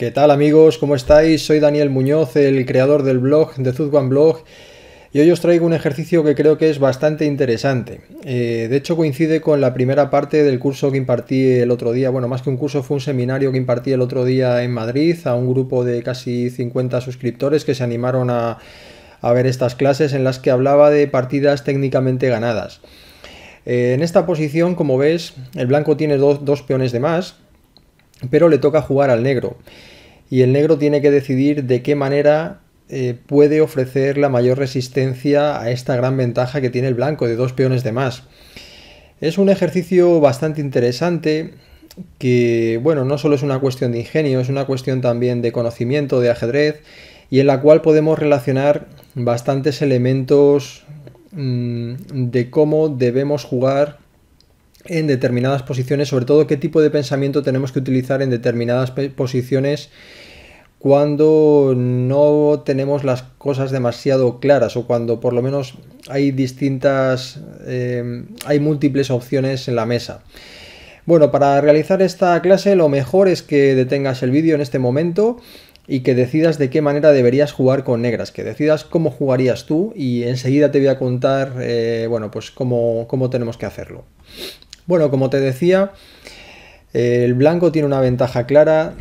¿Qué tal amigos? ¿Cómo estáis? Soy Daniel Muñoz, el creador del blog de Zuzwan Blog y hoy os traigo un ejercicio que creo que es bastante interesante. Eh, de hecho coincide con la primera parte del curso que impartí el otro día, bueno, más que un curso fue un seminario que impartí el otro día en Madrid a un grupo de casi 50 suscriptores que se animaron a, ver estas clases en las que hablaba de partidas técnicamente ganadas. Eh, en esta posición, como ves, el blanco tiene dos peones de más, pero le toca jugar al negro y el negro tiene que decidir de qué manera eh, puede ofrecer la mayor resistencia a esta gran ventaja que tiene el blanco de dos peones de más. Es un ejercicio bastante interesante que, bueno, no solo es una cuestión de ingenio, es una cuestión también de conocimiento, de ajedrez, y en la cual podemos relacionar bastantes elementos mm, de cómo debemos jugar en determinadas posiciones, sobre todo qué tipo de pensamiento tenemos que utilizar en determinadas posiciones cuando no tenemos las cosas demasiado claras o cuando por lo menos hay distintas, em, hay múltiples opciones en la mesa. Bueno, para realizar esta clase lo mejor es que detengas el vídeo en este momento y que decidas de qué manera deberías jugar con negras, que decidas cómo jugarías tú y enseguida te voy a contar, eh, bueno, pues cómo, cómo tenemos que hacerlo. Bueno, como te decía, el blanco tiene una ventaja clara,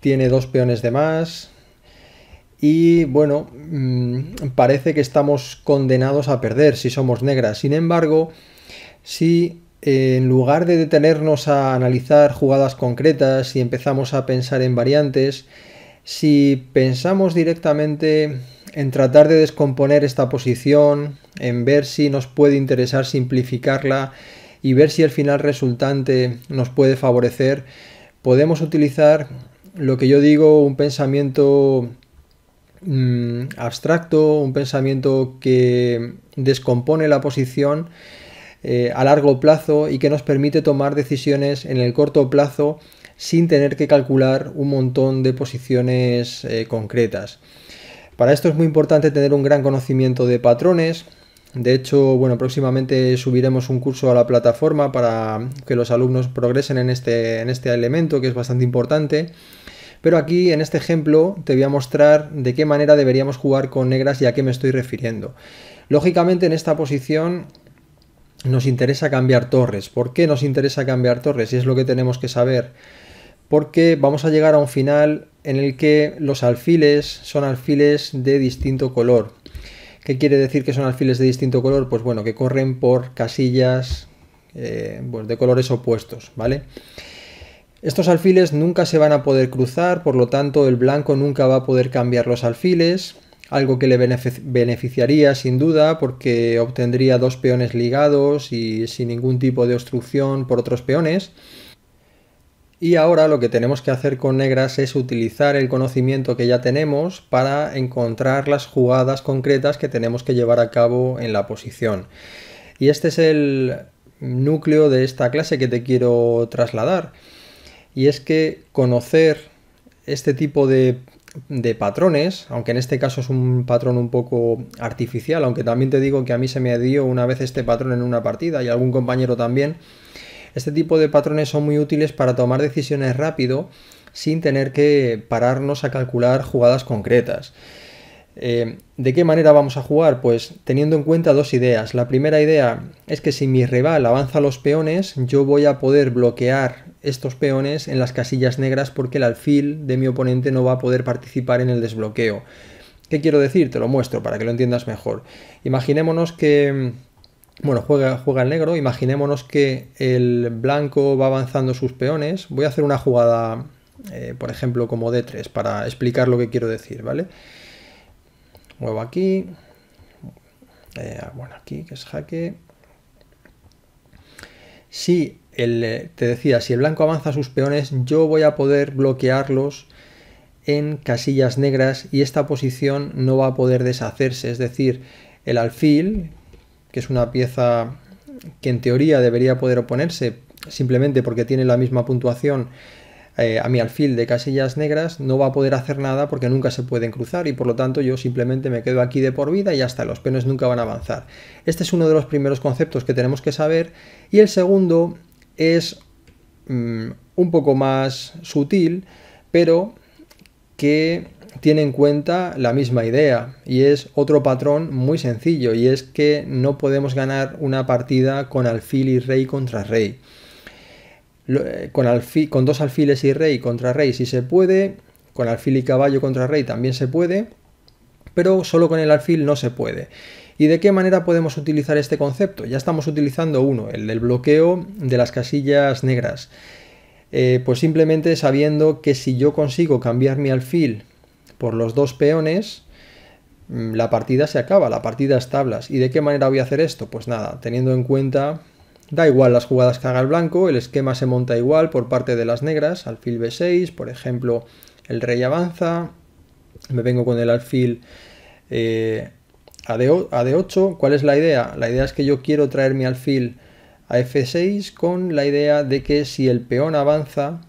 tiene dos peones de más y bueno, mm, parece que estamos condenados a perder si somos negras. Sin embargo, si en lugar de detenernos a analizar jugadas concretas, y empezamos a pensar en variantes, si pensamos directamente en tratar de descomponer esta posición, en ver si nos puede interesar simplificarla, y ver si el final resultante nos puede favorecer, podemos utilizar lo que yo digo, un pensamiento mm, abstracto, un pensamiento que descompone la posición eh, a largo plazo y que nos permite tomar decisiones en el corto plazo sin tener que calcular un montón de posiciones eh, concretas. Para esto es muy importante tener un gran conocimiento de patrones, de hecho, bueno, próximamente subiremos un curso a la plataforma para que los alumnos progresen en este, en este elemento que es bastante importante. Pero aquí en este ejemplo te voy a mostrar de qué manera deberíamos jugar con negras y a qué me estoy refiriendo. Lógicamente en esta posición nos interesa cambiar torres. ¿Por qué nos interesa cambiar torres? Y es lo que tenemos que saber. Porque vamos a llegar a un final en el que los alfiles son alfiles de distinto color. ¿Qué quiere decir que son alfiles de distinto color? Pues bueno, que corren por casillas eh, pues de colores opuestos, ¿vale? Estos alfiles nunca se van a poder cruzar, por lo tanto el blanco nunca va a poder cambiar los alfiles, algo que le beneficiaría sin duda porque obtendría dos peones ligados y sin ningún tipo de obstrucción por otros peones. Y ahora lo que tenemos que hacer con negras es utilizar el conocimiento que ya tenemos para encontrar las jugadas concretas que tenemos que llevar a cabo en la posición. Y este es el núcleo de esta clase que te quiero trasladar. Y es que conocer este tipo de, patrones, aunque en este caso es un patrón un poco artificial, aunque también te digo que a mí se me dio una vez este patrón en una partida y algún compañero también, este tipo de patrones son muy útiles para tomar decisiones rápido sin tener que pararnos a calcular jugadas concretas. Eh, ¿De qué manera vamos a jugar? Pues teniendo en cuenta dos ideas. La primera idea es que si mi rival avanza los peones, yo voy a poder bloquear estos peones en las casillas negras porque el alfil de mi oponente no va a poder participar en el desbloqueo. ¿Qué quiero decir? Te lo muestro para que lo entiendas mejor. Imaginémonos que bueno, juega, el negro. Imaginémonos que el blanco va avanzando sus peones. Voy a hacer una jugada, eh, por ejemplo, como D3 para explicar lo que quiero decir, ¿vale? Muevo aquí. Eh, bueno, aquí que es jaque. Si eh, te decía, si el blanco avanza sus peones, yo voy a poder bloquearlos en casillas negras y esta posición no va a poder deshacerse. Es decir, el alfil, que es una pieza que en teoría debería poder oponerse simplemente porque tiene la misma puntuación eh, a mi alfil de casillas negras, no va a poder hacer nada porque nunca se pueden cruzar y por lo tanto yo simplemente me quedo aquí de por vida y hasta los peones nunca van a avanzar. Este es uno de los primeros conceptos que tenemos que saber y el segundo es mm, un poco más sutil, pero que tiene en cuenta la misma idea y es otro patrón muy sencillo y es que no podemos ganar una partida con alfil y rey contra rey. Eh, con, dos alfiles y rey contra rey si se puede, con alfil y caballo contra rey también se puede, pero solo con el alfil no se puede. ¿Y de qué manera podemos utilizar este concepto? Ya estamos utilizando uno, el del bloqueo de las casillas negras. Eh, pues simplemente sabiendo que si yo consigo cambiar mi alfil por los dos peones, mm, la partida se acaba, la partida es tablas. ¿Y de qué manera voy a hacer esto? Pues nada, teniendo en cuenta, da igual las jugadas que haga el blanco, el esquema se monta igual por parte de las negras, alfil b6, por ejemplo, el rey avanza, me vengo con el alfil eh, a, de 8 ¿Cuál es la idea? La idea es que yo quiero traer mi alfil a f6 con la idea de que si el peón avanza,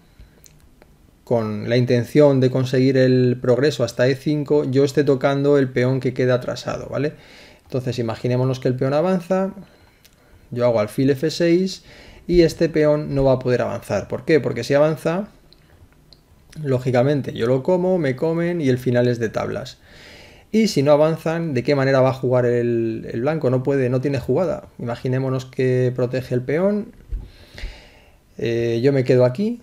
con la intención de conseguir el progreso hasta E5, yo esté tocando el peón que queda atrasado, ¿vale? Entonces imaginémonos que el peón avanza, yo hago alfil F6 y este peón no va a poder avanzar. ¿Por qué? Porque si avanza, lógicamente yo lo como, me comen y el final es de tablas. Y si no avanzan, ¿de qué manera va a jugar el, blanco? No puede, no tiene jugada. Imaginémonos que protege el peón. Eh, yo me quedo aquí,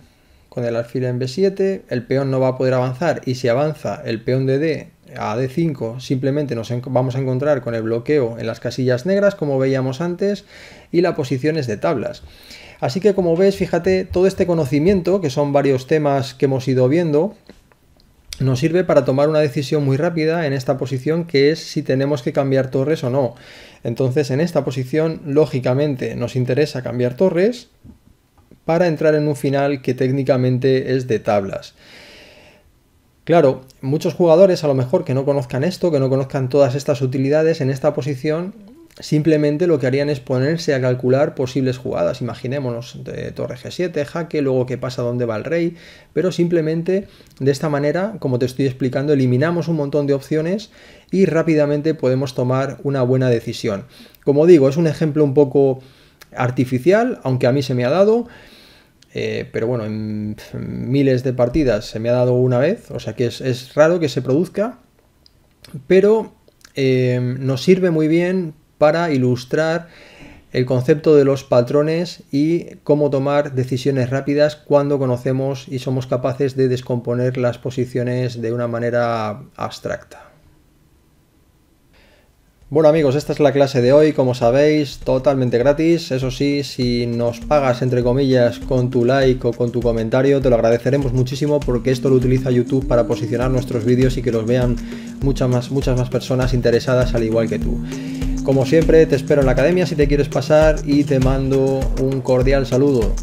con el alfil en B7, el peón no va a poder avanzar y si avanza el peón de D a D5 simplemente nos vamos a encontrar con el bloqueo en las casillas negras como veíamos antes y la posición es de tablas. Así que como ves, fíjate, todo este conocimiento, que son varios temas que hemos ido viendo, nos sirve para tomar una decisión muy rápida en esta posición que es si tenemos que cambiar torres o no. Entonces en esta posición, lógicamente, nos interesa cambiar torres para entrar en un final que técnicamente es de tablas. Claro, muchos jugadores a lo mejor que no conozcan esto, que no conozcan todas estas utilidades en esta posición, simplemente lo que harían es ponerse a calcular posibles jugadas, imaginémonos, de eh, torre G7, jaque, luego qué pasa, dónde va el rey, pero simplemente de esta manera, como te estoy explicando, eliminamos un montón de opciones y rápidamente podemos tomar una buena decisión. Como digo, es un ejemplo un poco artificial, aunque a mí se me ha dado. Eh, pero bueno, en miles de partidas se me ha dado una vez, o sea que es, raro que se produzca, pero eh, nos sirve muy bien para ilustrar el concepto de los patrones y cómo tomar decisiones rápidas cuando conocemos y somos capaces de descomponer las posiciones de una manera abstracta. Bueno amigos, esta es la clase de hoy, como sabéis, totalmente gratis. Eso sí, si nos pagas, entre comillas, con tu like o con tu comentario, te lo agradeceremos muchísimo porque esto lo utiliza YouTube para posicionar nuestros vídeos y que los vean muchas más, muchas más personas interesadas al igual que tú. Como siempre, te espero en la academia si te quieres pasar y te mando un cordial saludo.